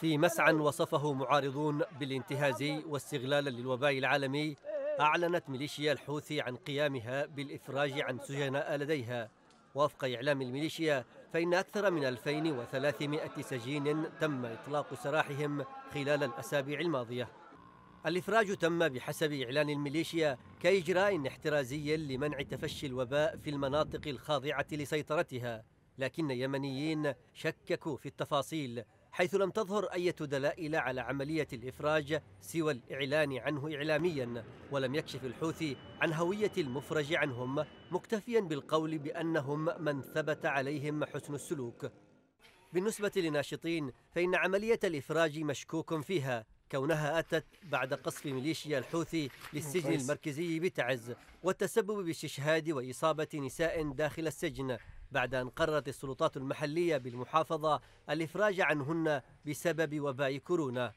في مسعى وصفه معارضون بالانتهاز واستغلالا للوباء العالمي أعلنت ميليشيا الحوثي عن قيامها بالإفراج عن سجناء لديها وفق إعلام الميليشيا فإن أكثر من 2300 سجين تم إطلاق سراحهم خلال الأسابيع الماضية الإفراج تم بحسب إعلان الميليشيا كإجراء احترازي لمنع تفشي الوباء في المناطق الخاضعة لسيطرتها لكن يمنيين شككوا في التفاصيل حيث لم تظهر أي دلائل على عملية الإفراج سوى الإعلان عنه إعلاميا ولم يكشف الحوثي عن هوية المفرج عنهم مكتفيا بالقول بأنهم من ثبت عليهم حسن السلوك بالنسبة لناشطين فإن عملية الإفراج مشكوك فيها كونها أتت بعد قصف ميليشيا الحوثي للسجن المركزي بتعز والتسبب باستشهاد وإصابة نساء داخل السجن بعد أن قررت السلطات المحلية بالمحافظة الإفراج عنهن بسبب وباء كورونا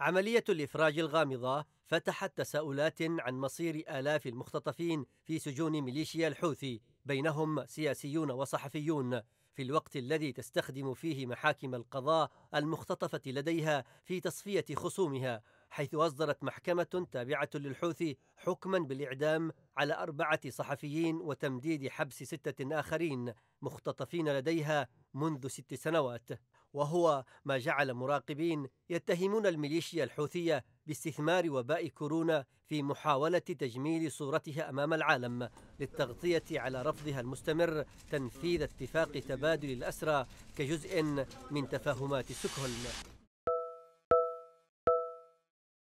عملية الإفراج الغامضة فتحت تساؤلات عن مصير آلاف المختطفين في سجون ميليشيا الحوثي بينهم سياسيون وصحفيون في الوقت الذي تستخدم فيه محاكم القضاء المختطفة لديها في تصفية خصومها حيث أصدرت محكمة تابعة للحوثي حكما بالإعدام على أربعة صحفيين وتمديد حبس ستة آخرين مختطفين لديها منذ ست سنوات وهو ما جعل مراقبين يتهمون الميليشيا الحوثية باستثمار وباء كورونا في محاولة تجميل صورتها أمام العالم للتغطية على رفضها المستمر تنفيذ اتفاق تبادل الأسرى كجزء من تفاهمات ستوكهولم